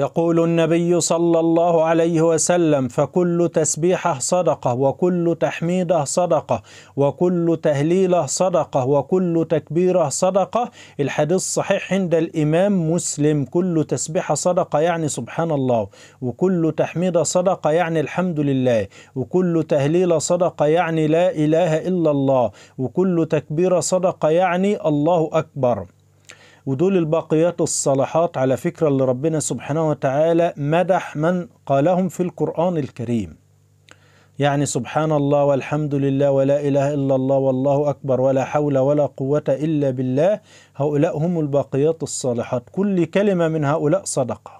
يقول النبي صلى الله عليه وسلم فكل تسبيحه صدقه وكل تحميده صدقه وكل تهليله صدقه وكل تكبيره صدقه الحديث صحيح عند الامام مسلم كل تسبيحه صدقه يعني سبحان الله وكل تحميده صدقه يعني الحمد لله وكل تهليله صدقه يعني لا اله الا الله وكل تكبيره صدقه يعني الله اكبر ودول الباقيات الصالحات على فكرة اللي ربنا سبحانه وتعالى مدح من قالهم في القرآن الكريم يعني سبحان الله والحمد لله ولا إله إلا الله والله أكبر ولا حول ولا قوة إلا بالله هؤلاء هم الباقيات الصالحات كل كلمة من هؤلاء صدقة